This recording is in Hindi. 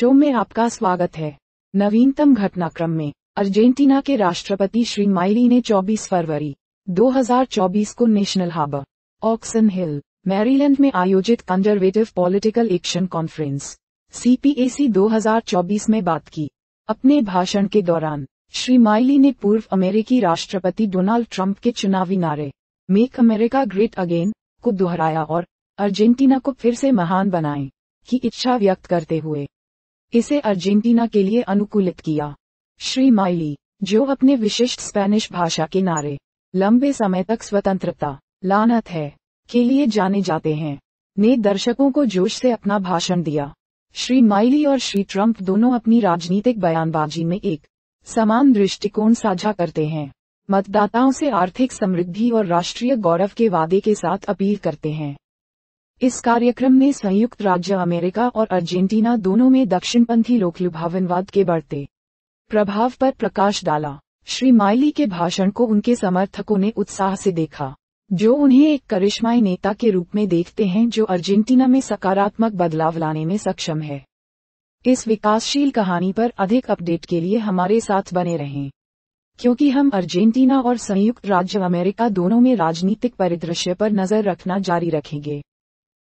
शो में आपका स्वागत है नवीनतम घटनाक्रम में अर्जेंटीना के राष्ट्रपति श्री माइली ने 24 फरवरी 2024 को National Harbor Oxon Hill Maryland में आयोजित Conservative Political Action Conference CPAC 2024 में बात की अपने भाषण के दौरान श्री माइली ने पूर्व अमेरिकी राष्ट्रपति डोनाल्ड ट्रंप के चुनावी नारे मेक अमेरिका ग्रेट अगेन को दोहराया और अर्जेंटीना को फिर से महान बनाए की इच्छा व्यक्त करते हुए इसे अर्जेंटीना के लिए अनुकूलित किया श्री माइली जो अपने विशिष्ट स्पेनिश भाषा के नारे लंबे समय तक स्वतंत्रता लानत है के लिए जाने जाते हैं ने दर्शकों को जोश से अपना भाषण दिया श्री माइली और श्री ट्रंप दोनों अपनी राजनीतिक बयानबाजी में एक समान दृष्टिकोण साझा करते हैं मतदाताओं से आर्थिक समृद्धि और राष्ट्रीय गौरव के वादे के साथ अपील करते हैं इस कार्यक्रम में संयुक्त राज्य अमेरिका और अर्जेंटीना दोनों में दक्षिणपंथी लोक लुभावनवाद के बढ़ते प्रभाव पर प्रकाश डाला श्री माइली के भाषण को उनके समर्थकों ने उत्साह से देखा जो उन्हें एक करिश्माई नेता के रूप में देखते हैं जो अर्जेंटीना में सकारात्मक बदलाव लाने में सक्षम है इस विकासशील कहानी पर अधिक अपडेट के लिए हमारे साथ बने रहें क्योंकि हम अर्जेंटीना और संयुक्त राज्य अमेरिका दोनों में राजनीतिक परिदृश्य पर नजर रखना जारी रखेंगे